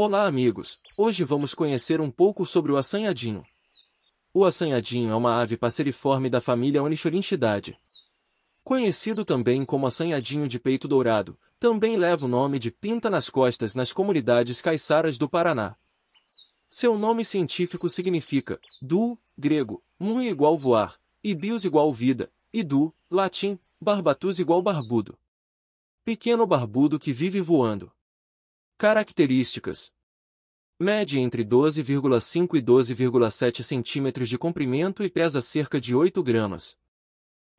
Olá amigos, hoje vamos conhecer um pouco sobre o assanhadinho. O assanhadinho é uma ave passeriforme da família Onichorinchidae. Conhecido também como assanhadinho de peito dourado, também leva o nome de pinta nas costas nas comunidades caiçaras do Paraná. Seu nome científico significa du, grego, mun igual voar, e bios igual vida, e du, latim, barbatus igual barbudo. Pequeno barbudo que vive voando. Características: Mede entre 12,5 e 12,7 centímetros de comprimento e pesa cerca de 8 gramas.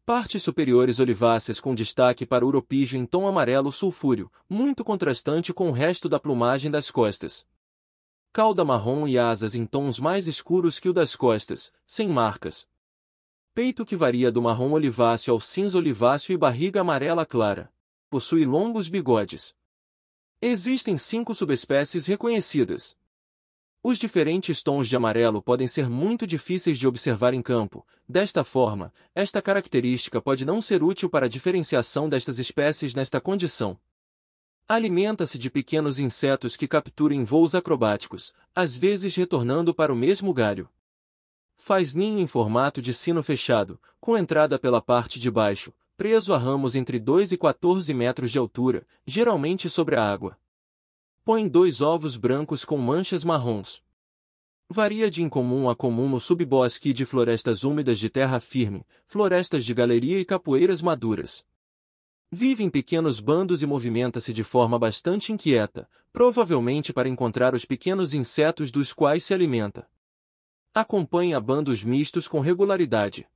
Partes superiores oliváceas com destaque para o uropígio em tom amarelo sulfúreo, muito contrastante com o resto da plumagem das costas. Cauda marrom e asas em tons mais escuros que o das costas, sem marcas. Peito que varia do marrom oliváceo ao cinza oliváceo e barriga amarela clara. Possui longos bigodes. Existem cinco subespécies reconhecidas. Os diferentes tons de amarelo podem ser muito difíceis de observar em campo, desta forma, esta característica pode não ser útil para a diferenciação destas espécies nesta condição. Alimenta-se de pequenos insetos que captura em voos acrobáticos, às vezes retornando para o mesmo galho. Faz ninho em formato de sino fechado, com entrada pela parte de baixo, preso a ramos entre 2 e 14 metros de altura, geralmente sobre a água. Põe dois ovos brancos com manchas marrons. Varia de incomum a comum no subbosque de florestas úmidas de terra firme, florestas de galeria e capoeiras maduras. Vive em pequenos bandos e movimenta-se de forma bastante inquieta, provavelmente para encontrar os pequenos insetos dos quais se alimenta. Acompanha bandos mistos com regularidade.